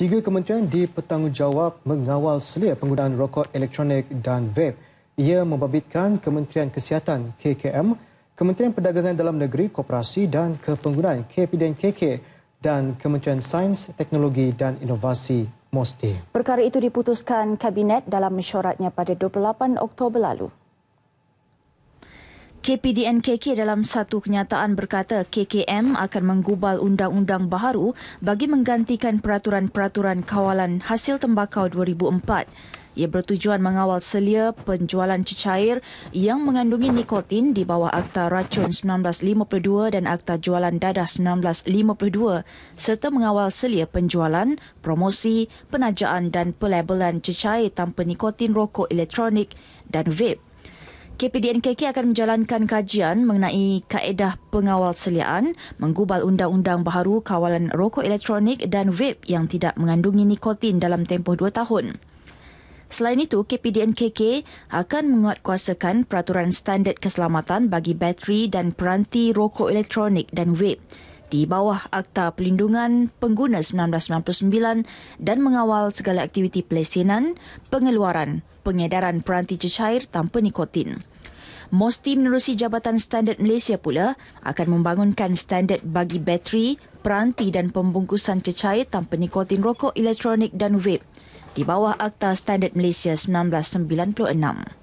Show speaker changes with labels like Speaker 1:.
Speaker 1: Tiga kementerian dipertanggungjawab mengawal selia penggunaan rokok elektronik dan vape. Ia membabitkan Kementerian Kesihatan KKM, Kementerian Perdagangan Dalam Negeri Koperasi dan Kepenggunaan KPDN KK dan Kementerian Sains, Teknologi dan Inovasi MOSTI.
Speaker 2: Perkara itu diputuskan Kabinet dalam mesyuaratnya pada 28 Oktober lalu. KPDNKK dalam satu kenyataan berkata KKM akan menggubal undang-undang baharu bagi menggantikan peraturan-peraturan kawalan hasil tembakau 2004. Ia bertujuan mengawal selia penjualan cecair yang mengandungi nikotin di bawah Akta Racun 1952 dan Akta Jualan Dadah 1952 serta mengawal selia penjualan, promosi, penajaan dan pelabelan cecair tanpa nikotin rokok elektronik dan vape. KPDNKK akan menjalankan kajian mengenai kaedah pengawal seliaan menggubal undang-undang baharu kawalan rokok elektronik dan vape yang tidak mengandungi nikotin dalam tempoh dua tahun. Selain itu, KPDNKK akan menguatkuasakan peraturan standard keselamatan bagi bateri dan peranti rokok elektronik dan vape di bawah Akta Pelindungan Pengguna 1999 dan mengawal segala aktiviti pelesenan, pengeluaran, pengedaran peranti cecair tanpa nikotin. Mosti menerusi Jabatan Standard Malaysia pula akan membangunkan standard bagi bateri, peranti dan pembungkusan cecair tanpa nikotin rokok elektronik dan vape di bawah Akta Standard
Speaker 1: Malaysia 1996.